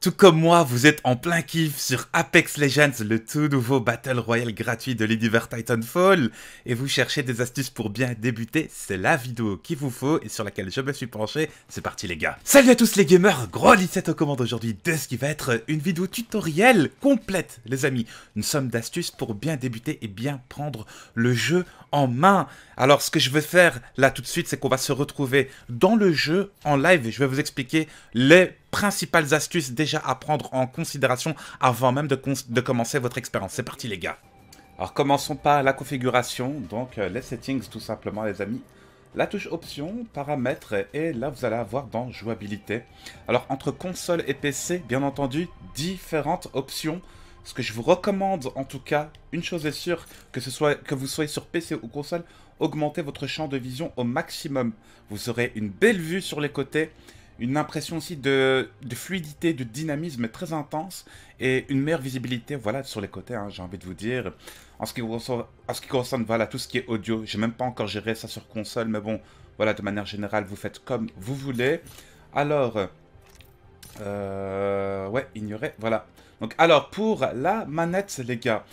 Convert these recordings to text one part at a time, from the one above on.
Tout comme moi, vous êtes en plein kiff sur Apex Legends, le tout nouveau Battle Royale gratuit de l'univers Titanfall, et vous cherchez des astuces pour bien débuter, c'est la vidéo qu'il vous faut et sur laquelle je me suis penché, c'est parti les gars. Salut à tous les gamers, gros 7 aux commandes aujourd'hui de ce qui va être une vidéo tutoriel complète les amis. Une somme d'astuces pour bien débuter et bien prendre le jeu en main. Alors ce que je vais faire là tout de suite, c'est qu'on va se retrouver dans le jeu en live, et je vais vous expliquer les principales astuces déjà à prendre en considération avant même de, commencer votre expérience. C'est parti les gars Alors commençons par la configuration, donc euh, les settings tout simplement les amis. La touche option, paramètres, et là vous allez avoir dans jouabilité. Alors entre console et PC, bien entendu, différentes options. Ce que je vous recommande en tout cas, une chose est sûre, que, ce soit, que vous soyez sur PC ou console, augmentez votre champ de vision au maximum. Vous aurez une belle vue sur les côtés une impression aussi de, fluidité, de dynamisme très intense et une meilleure visibilité voilà, sur les côtés, hein, j'ai envie de vous dire. En ce qui concerne, voilà, tout ce qui est audio, j'ai même pas encore géré ça sur console, mais bon, voilà, de manière générale, vous faites comme vous voulez. Alors, euh, ouais, ignorer, voilà. Donc, alors, pour la manette, les gars,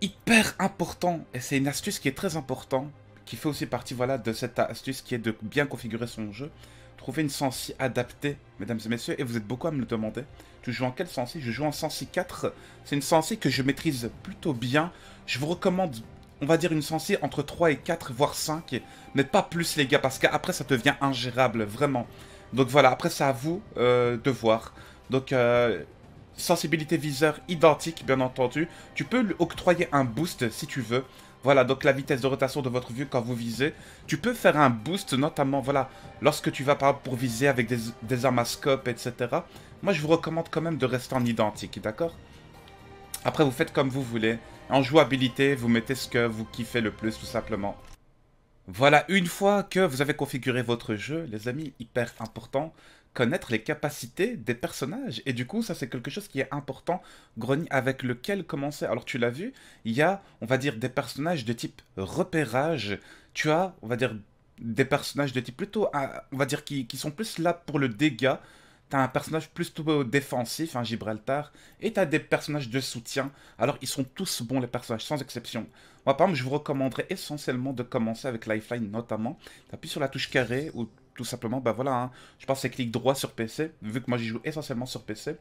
hyper important, et c'est une astuce qui est très importante, qui fait aussi partie voilà, de cette astuce qui est de bien configurer son jeu. Trouver une sensi adaptée, mesdames et messieurs, et vous êtes beaucoup à me le demander. Tu joues en quelle sensi Je joue en sensi 4. C'est une sensi que je maîtrise plutôt bien. Je vous recommande, on va dire, une sensi entre 3 et 4, voire 5, mais pas plus, les gars, parce qu'après, ça devient ingérable, vraiment. Donc voilà, après, c'est à vous euh, de voir. Donc, euh, sensibilité viseur identique, bien entendu. Tu peux lui octroyer un boost si tu veux. Voilà, donc la vitesse de rotation de votre vue quand vous visez. Tu peux faire un boost, notamment, voilà, lorsque tu vas par exemple pour viser avec des, des etc. Moi, je vous recommande quand même de rester en identique, d'accord Après, vous faites comme vous voulez. En jouabilité, vous mettez ce que vous kiffez le plus, tout simplement. Voilà, une fois que vous avez configuré votre jeu, les amis, hyper important, connaître les capacités des personnages. Et du coup, ça, c'est quelque chose qui est important, Grony, avec lequel commencer. Alors, tu l'as vu, il y a, on va dire, des personnages de type repérage. Tu as, on va dire, des personnages de type plutôt, on va dire, qui, sont plus là pour le dégât. T'as un personnage plus plutôt défensif, un hein, Gibraltar, et t'as des personnages de soutien. Alors, ils sont tous bons, les personnages, sans exception. Moi, par exemple, je vous recommanderais essentiellement de commencer avec Lifeline, notamment. T'appuies sur la touche carré ou tout simplement, bah voilà, hein. je pense c'est clic droit sur PC, vu que moi j'y joue essentiellement sur PC.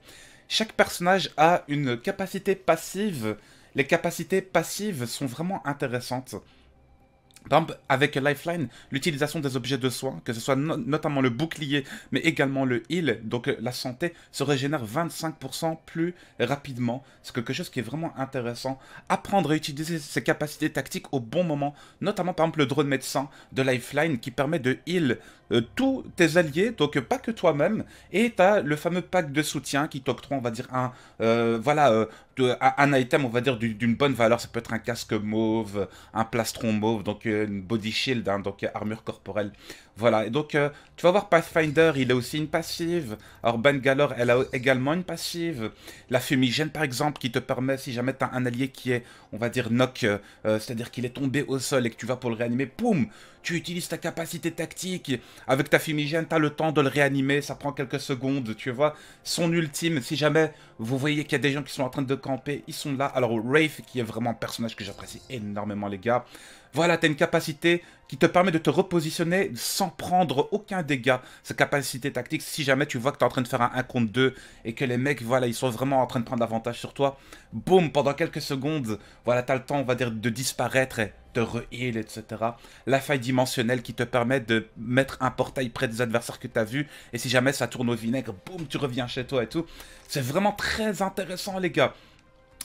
Chaque personnage a une capacité passive. Les capacités passives sont vraiment intéressantes. Par exemple, avec Lifeline, l'utilisation des objets de soins, que ce soit notamment le bouclier, mais également le heal, donc euh, la santé, se régénère 25% plus rapidement. C'est quelque chose qui est vraiment intéressant. Apprendre à utiliser ses capacités tactiques au bon moment, notamment par exemple le drone médecin de Lifeline qui permet de heal euh, tous tes alliés, donc euh, pas que toi-même, et t'as le fameux pack de soutien qui t'octroie, on va dire, un, voilà, un item, on va dire, d'une bonne valeur. Ça peut être un casque mauve, un plastron mauve, donc une body shield, hein, donc euh, armure corporelle. Voilà, et donc euh, tu vas voir Pathfinder, il a aussi une passive. Alors Bangalore, elle a également une passive. La fumigène par exemple, qui te permet, si jamais tu as un allié qui est, on va dire, knock, euh, c'est-à-dire qu'il est tombé au sol et que tu vas pour le réanimer, poum, tu utilises ta capacité tactique. Avec ta fumigène, tu as le temps de le réanimer, ça prend quelques secondes, tu vois. Son ultime, si jamais vous voyez qu'il y a des gens qui sont en train de camper, ils sont là. Alors Wraith, qui est vraiment un personnage que j'apprécie énormément les gars, voilà, t'as une capacité qui te permet de te repositionner sans prendre aucun dégât. Cette capacité tactique, si jamais tu vois que t'es en train de faire un 1 contre 2 et que les mecs, voilà, ils sont vraiment en train de prendre l'avantage sur toi, boum, pendant quelques secondes, voilà, t'as le temps, on va dire, de disparaître et te re-heal, etc. La faille dimensionnelle qui te permet de mettre un portail près des adversaires que t'as vus et si jamais ça tourne au vinaigre, boum, tu reviens chez toi et tout. C'est vraiment très intéressant, les gars.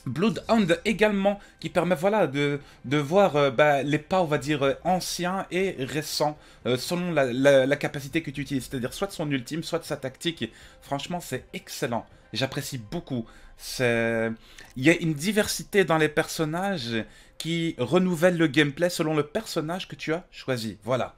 Bloodhound également, qui permet voilà, de, de voir euh, bah, les pas, on va dire, euh, anciens et récents, euh, selon la, capacité que tu utilises, c'est-à-dire soit de son ultime, soit de sa tactique. Franchement, c'est excellent. J'apprécie beaucoup. Il y a une diversité dans les personnages qui renouvelle le gameplay selon le personnage que tu as choisi. Voilà.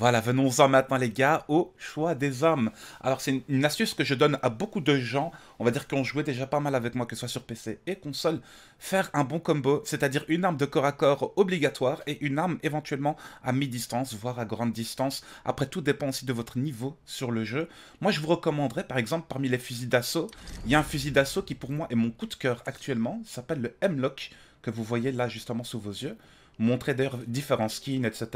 Voilà, venons-en maintenant les gars au choix des armes. Alors c'est une, astuce que je donne à beaucoup de gens, on va dire qui ont joué déjà pas mal avec moi, que ce soit sur PC et console. Faire un bon combo, c'est-à-dire une arme de corps à corps obligatoire et une arme éventuellement à mi-distance, voire à grande distance. Après tout dépend aussi de votre niveau sur le jeu. Moi je vous recommanderais par exemple parmi les fusils d'assaut, il y a un fusil d'assaut qui pour moi est mon coup de cœur actuellement, s'appelle le M-Lock que vous voyez là justement sous vos yeux montrer d'ailleurs différents skins, etc.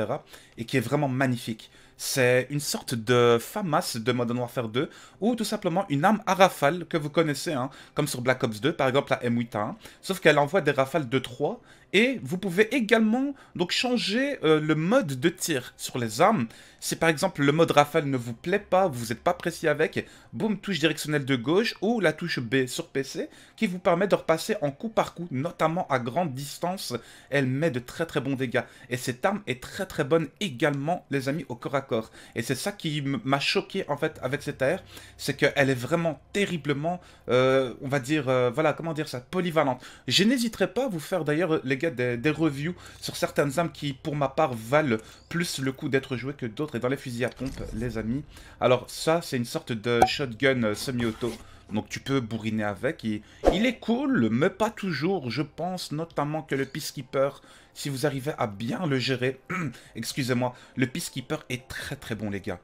Et qui est vraiment magnifique. C'est une sorte de FAMAS de Modern Warfare 2, ou tout simplement une arme à rafale que vous connaissez, hein, comme sur Black Ops 2, par exemple la m 8 sauf qu'elle envoie des rafales de 3, et vous pouvez également donc changer euh, le mode de tir sur les armes. Si par exemple le mode rafale ne vous plaît pas, vous n'êtes pas précis avec, boum, touche directionnelle de gauche ou la touche B sur PC qui vous permet de repasser en coup par coup, notamment à grande distance. Elle met de très très bons dégâts. Et cette arme est très très bonne également, les amis, au corps à corps. Et c'est ça qui m'a choqué en fait avec cette AR, c'est qu'elle est vraiment terriblement, euh, on va dire, euh, voilà, comment dire ça, polyvalente. Je n'hésiterai pas à vous faire d'ailleurs les des, reviews sur certaines armes qui, pour ma part, valent plus le coup d'être jouées que d'autres. Et dans les fusils à pompe, les amis. Alors ça, c'est une sorte de shotgun euh, semi-auto. Donc tu peux bourriner avec. Et il est cool, mais pas toujours. Je pense notamment que le Peacekeeper, si vous arrivez à bien le gérer... Excusez-moi, le Peacekeeper est très très bon, les gars.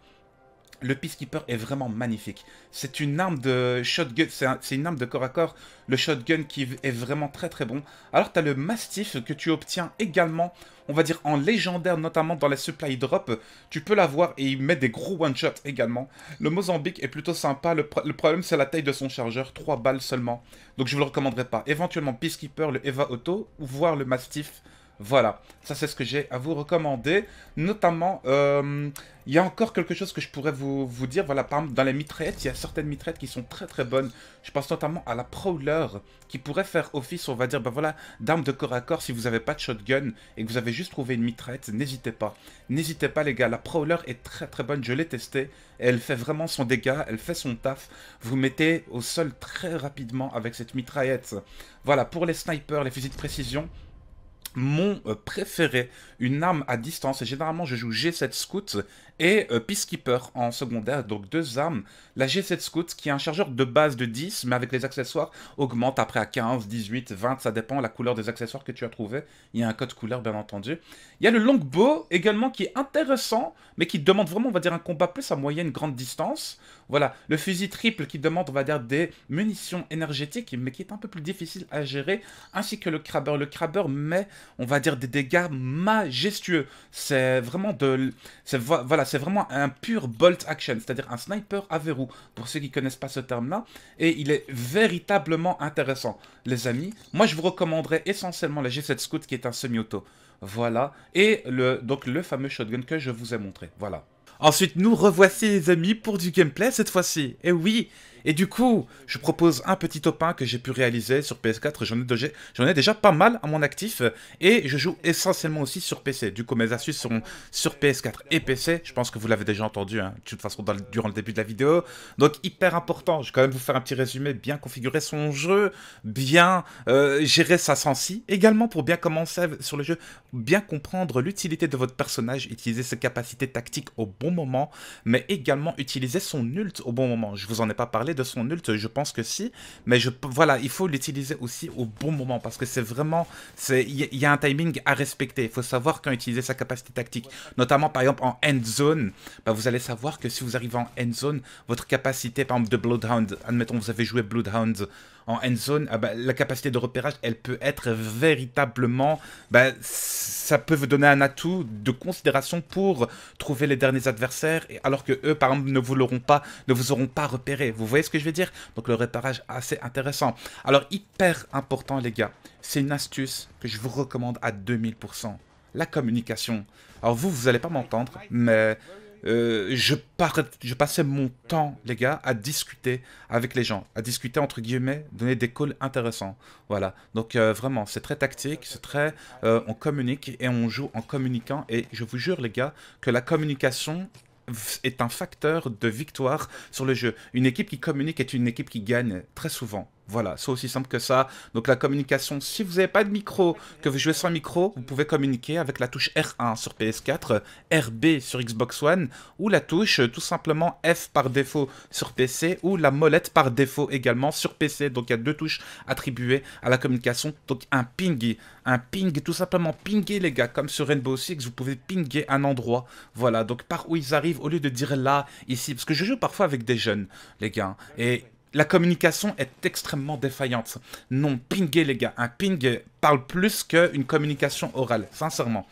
Le Peacekeeper est vraiment magnifique. C'est une arme de shotgun, c'est une arme de corps à corps. Le shotgun qui est vraiment très très bon. Alors tu as le Mastiff que tu obtiens également, on va dire en légendaire, notamment dans les supply drop. Tu peux l'avoir et il met des gros one-shots également. Le Mozambique est plutôt sympa. Le, problème c'est la taille de son chargeur, 3 balles seulement. Donc je vous le recommanderais pas. Éventuellement Peacekeeper, le Eva Auto, ou voir le Mastiff. Voilà, ça c'est ce que j'ai à vous recommander. Notamment, euh, il y a encore quelque chose que je pourrais vous, dire. Voilà, par exemple, dans les mitraillettes, il y a certaines mitraillettes qui sont très très bonnes. Je pense notamment à la Prowler, qui pourrait faire office, on va dire, ben voilà, d'armes de corps à corps. Si vous n'avez pas de shotgun et que vous avez juste trouvé une mitraillette, n'hésitez pas. N'hésitez pas les gars, la Prowler est très très bonne, je l'ai testée. Elle fait vraiment son dégât, elle fait son taf. Vous mettez au sol très rapidement avec cette mitraillette. Voilà, pour les snipers, les fusils de précision, mon euh, préféré, une arme à distance. Et Généralement, je joue G7 Scout et euh, Peacekeeper en secondaire, donc deux armes. La G7 Scout qui est un chargeur de base de 10, mais avec les accessoires augmente après à 15, 18, 20, ça dépend la couleur des accessoires que tu as trouvé. Il y a un code couleur bien entendu. Il y a le longbow également qui est intéressant, mais qui demande vraiment on va dire un combat plus à moyenne grande distance. Voilà, le fusil triple qui demande on va dire des munitions énergétiques, mais qui est un peu plus difficile à gérer, ainsi que le crabber. Le crabber met on va dire des dégâts majestueux. C'est vraiment de, c'est voilà c'est vraiment un pur bolt action, c'est-à-dire un sniper à verrou, pour ceux qui ne connaissent pas ce terme-là, et il est véritablement intéressant. Les amis, moi je vous recommanderais essentiellement la G7 Scout qui est un semi-auto. Voilà, et le, donc le fameux shotgun que je vous ai montré, voilà. Ensuite, nous revoici les amis pour du gameplay cette fois-ci. Et oui, et du coup, je propose un petit top que j'ai pu réaliser sur PS4. J'en ai, déjà, pas mal à mon actif. Euh, et je joue essentiellement aussi sur PC. Du coup, mes astuces seront sur PS4 et PC. Je pense que vous l'avez déjà entendu, hein, de toute façon, durant le début de la vidéo. Donc, hyper important. Je vais quand même vous faire un petit résumé. Bien configurer son jeu. Bien euh, gérer sa sensi. Également, pour bien commencer sur le jeu, bien comprendre l'utilité de votre personnage. Utiliser ses capacités tactiques au bon moment. Mais également, utiliser son ult au bon moment. Je vous en ai pas parlé de son ult, je pense que si, mais je, voilà, il faut l'utiliser aussi au bon moment parce que c'est vraiment, il y, a un timing à respecter. Il faut savoir quand utiliser sa capacité tactique, notamment par exemple en end zone. Bah, vous allez savoir que si vous arrivez en end zone, votre capacité, par exemple de Bloodhound, admettons vous avez joué Bloodhound en end zone, ah bah, la capacité de repérage, elle peut être véritablement, bah, ça peut vous donner un atout de considération pour trouver les derniers adversaires, alors que eux, par exemple, ne vous l'auront pas, ne vous auront pas repéré. Vous voyez ce que je veux dire Donc le repérage assez intéressant. Alors hyper important les gars, c'est une astuce que je vous recommande à 2000%. La communication. Alors vous, vous n'allez pas m'entendre, mais euh, je, passais mon temps, les gars, à discuter avec les gens, à discuter entre guillemets, donner des calls intéressants. Voilà. Donc euh, vraiment, c'est très tactique, c'est très, euh, on communique et on joue en communiquant. Et je vous jure, les gars, que la communication est un facteur de victoire sur le jeu. Une équipe qui communique est une équipe qui gagne très souvent. Voilà, c'est aussi simple que ça. Donc la communication, si vous n'avez pas de micro, que vous jouez sans micro, vous pouvez communiquer avec la touche R1 sur PS4, euh, RB sur Xbox One, ou la touche euh, tout simplement F par défaut sur PC, ou la molette par défaut également sur PC. Donc il y a deux touches attribuées à la communication. Donc un ping, un ping, tout simplement pinguer les gars, comme sur Rainbow Six, vous pouvez pinguer un endroit. Voilà, donc par où ils arrivent, au lieu de dire là, ici, parce que je joue parfois avec des jeunes, les gars, et la communication est extrêmement défaillante. Non, pinguez les gars, un hein. ping parle plus qu'une communication orale, sincèrement.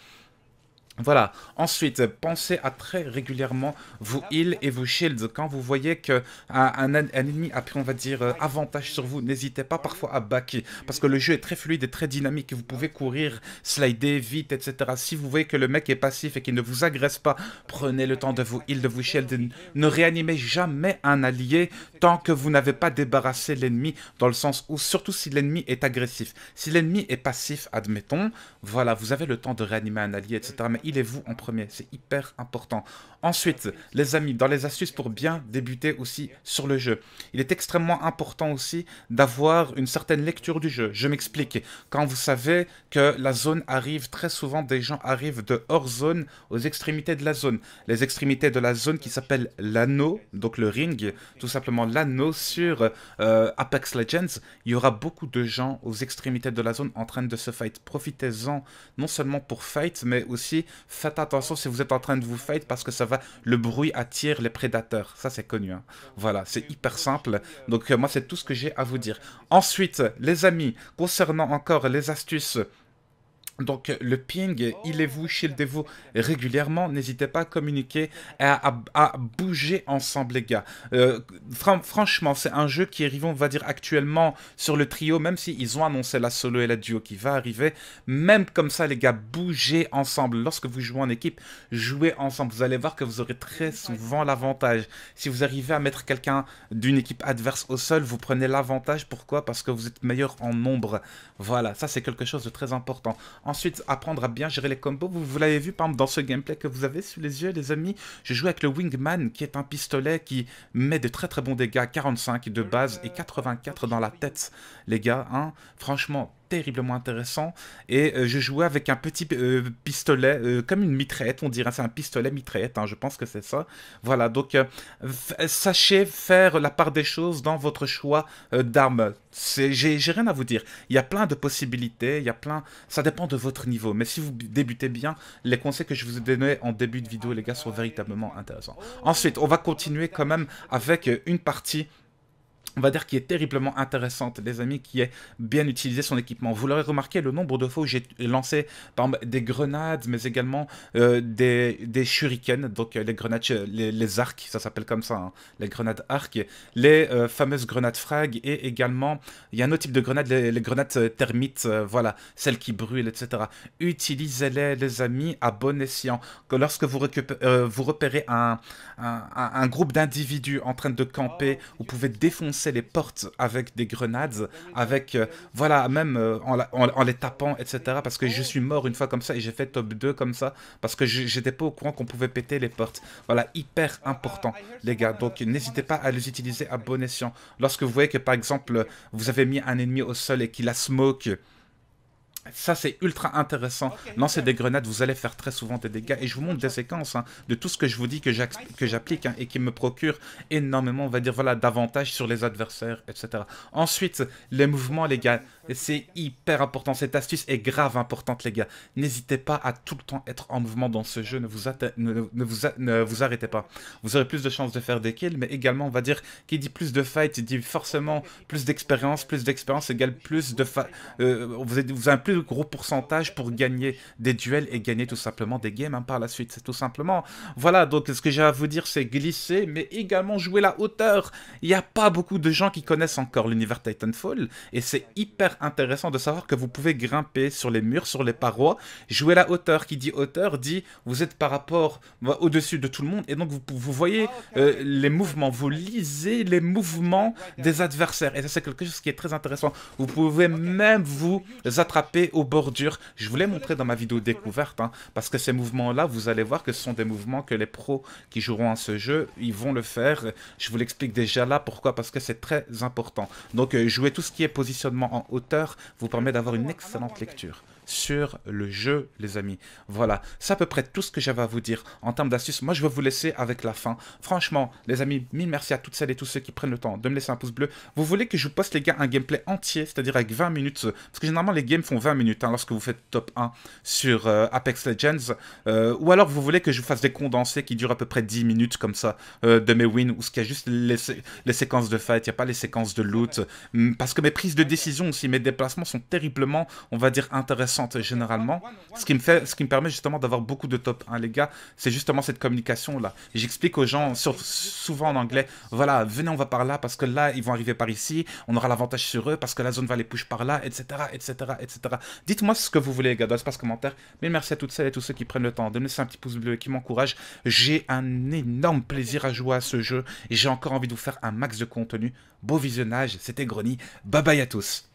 Voilà. Ensuite, pensez à très régulièrement vos heals et vos shields. Quand vous voyez qu'un un, ennemi a pris, on va dire, euh, avantage sur vous, n'hésitez pas parfois à back. Parce que le jeu est très fluide et très dynamique. Vous pouvez courir, slider vite, etc. Si vous voyez que le mec est passif et qu'il ne vous agresse pas, prenez le temps de vous heal, de vous shield. Ne réanimez jamais un allié tant que vous n'avez pas débarrassé l'ennemi. Dans le sens où, surtout si l'ennemi est agressif. Si l'ennemi est passif, admettons, voilà, vous avez le temps de réanimer un allié, etc. Mais il est vous en premier. C'est hyper important. Ensuite, les amis, dans les astuces pour bien débuter aussi sur le jeu, il est extrêmement important aussi d'avoir une certaine lecture du jeu. Je m'explique. Quand vous savez que la zone arrive, très souvent des gens arrivent de hors zone aux extrémités de la zone. Les extrémités de la zone qui s'appelle l'anneau, donc le ring, tout simplement l'anneau sur euh, Apex Legends, il y aura beaucoup de gens aux extrémités de la zone en train de se fight. Profitez-en non seulement pour fight, mais aussi faites attention si vous êtes en train de vous fight parce que ça va, le bruit attire les prédateurs. Ça, c'est connu. Hein. Voilà, c'est hyper simple. Donc, euh, moi, c'est tout ce que j'ai à vous dire. Ensuite, les amis, concernant encore les astuces donc le ping, il est vous, shieldez-vous régulièrement, n'hésitez pas à communiquer, à, à, bouger ensemble les gars. Euh, franchement, c'est un jeu qui arrive, on va dire actuellement sur le trio, même s'ils ont annoncé la solo et la duo qui va arriver, même comme ça les gars, bougez ensemble. Lorsque vous jouez en équipe, jouez ensemble, vous allez voir que vous aurez très souvent l'avantage. Si vous arrivez à mettre quelqu'un d'une équipe adverse au sol, vous prenez l'avantage, pourquoi Parce que vous êtes meilleur en nombre. Voilà, ça c'est quelque chose de très important Ensuite, apprendre à bien gérer les combos. Vous, l'avez vu, par exemple, dans ce gameplay que vous avez sous les yeux, les amis, je joue avec le Wingman, qui est un pistolet qui met de très très bons dégâts, 45 de base et 84 euh, dans la tête, les gars. Hein. Franchement, terriblement intéressant. Et euh, je jouais avec un petit euh, pistolet, euh, comme une mitraillette, on dirait. C'est un pistolet mitraillette, hein, je pense que c'est ça. Voilà, donc sachez faire la part des choses dans votre choix d'armes. J'ai rien à vous dire. Il y a plein de possibilités, il y a plein... Ça dépend de votre niveau. Mais si vous débutez bien, les conseils que je vous ai donnés en début de vidéo, les gars, sont véritablement intéressants. Ensuite, on va continuer quand même avec une partie on va dire qui est terriblement intéressante, les amis, qui est bien utilisé son équipement. Vous l'aurez remarqué, le nombre de fois où j'ai lancé par exemple, des grenades, mais également euh, des, shurikens, donc euh, les grenades, euh, les, arcs, ça s'appelle comme ça, hein, les grenades arcs, les fameuses grenades frag, et également, il y a un autre type de grenade, les, grenades termites, voilà, celles qui brûlent, etc. Utilisez-les, les amis, à bon escient. Que lorsque vous, repérez un groupe d'individus en train de camper, oh, vous pouvez défoncer les portes avec des grenades, avec, euh, voilà, même euh, en, les tapant, etc. Parce que je suis mort une fois comme ça et j'ai fait top 2 comme ça, parce que j'étais pas au courant qu'on pouvait péter les portes. Voilà, hyper important, les gars. Donc n'hésitez pas à les utiliser à bon escient. Lorsque vous voyez que, par exemple, vous avez mis un ennemi au sol et qu'il a smoke, ça, c'est ultra intéressant. Lancer des grenades, vous allez faire très souvent des dégâts. Et je vous montre des séquences hein, de tout ce que je vous dis que j'applique hein, et qui me procure énormément, on va dire, voilà, davantage sur les adversaires, etc. Ensuite, les mouvements, les gars, c'est hyper important. Cette astuce est grave importante, les gars. N'hésitez pas à tout le temps être en mouvement dans ce jeu. Ne vous, ne, vous arrêtez pas. Vous aurez plus de chances de faire des kills, mais également, on va dire, qui dit plus de fight, dit forcément plus d'expérience. Plus d'expérience égale plus de... Fa euh, vous, avez, vous avez plus gros pourcentage pour gagner des duels et gagner tout simplement des games hein, par la suite, c'est tout simplement. Voilà, donc ce que j'ai à vous dire, c'est glisser, mais également jouer la hauteur. Il n'y a pas beaucoup de gens qui connaissent encore l'univers Titanfall, et c'est hyper intéressant de savoir que vous pouvez grimper sur les murs, sur les parois, jouer la hauteur. Qui dit hauteur dit vous êtes par rapport bah, au-dessus de tout le monde, et donc vous, voyez oh, euh, les mouvements, vous lisez les mouvements des adversaires, et ça c'est quelque chose qui est très intéressant. Vous pouvez même vous attraper aux bordures. Je vous l'ai montré dans ma vidéo découverte, hein, parce que ces mouvements-là, vous allez voir que ce sont des mouvements que les pros qui joueront à ce jeu, ils vont le faire. Je vous l'explique déjà là, pourquoi Parce que c'est très important. Donc, euh, jouer tout ce qui est positionnement en hauteur vous permet d'avoir une excellente lecture sur le jeu, les amis. Voilà, c'est à peu près tout ce que j'avais à vous dire en termes d'astuces. Moi, je vais vous laisser avec la fin. Franchement, les amis, mille merci à toutes celles et tous ceux qui prennent le temps de me laisser un pouce bleu. Vous voulez que je vous poste, les gars, un gameplay entier, c'est-à-dire avec 20 minutes, parce que généralement, les games font 20 minutes hein, lorsque vous faites top 1 sur euh, Apex Legends, euh, ou alors vous voulez que je vous fasse des condensés qui durent à peu près 10 minutes comme ça euh, de mes wins, Où ce qu'il y a juste les, les séquences de fight, il n'y a pas les séquences de loot, parce que mes prises de décision aussi, mes déplacements sont terriblement, on va dire, intéressants généralement, ce qui me, fait, ce qui me permet justement d'avoir beaucoup de top 1, les gars. C'est justement cette communication-là. J'explique aux gens, souvent en anglais, voilà, venez, on va par là, parce que là, ils vont arriver par ici, on aura l'avantage sur eux, parce que la zone va les push par là, etc., etc., etc. Dites-moi ce que vous voulez, les gars, dans l'espace commentaire. Mais merci à toutes celles et tous ceux qui prennent le temps de me laisser un petit pouce bleu qui m'encourage J'ai un énorme plaisir à jouer à ce jeu, et j'ai encore envie de vous faire un max de contenu. Beau visionnage, c'était Grony. Bye bye à tous.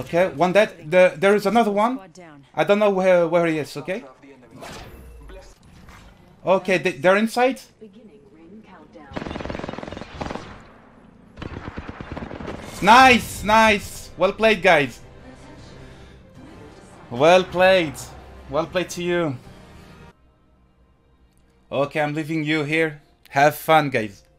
Okay, one dead. The, there is another one. I don't know where, where he is, okay? Okay, they, are inside. Nice, nice. Well played, guys. Well played. Well played to you. Okay, I'm leaving you here. Have fun, guys.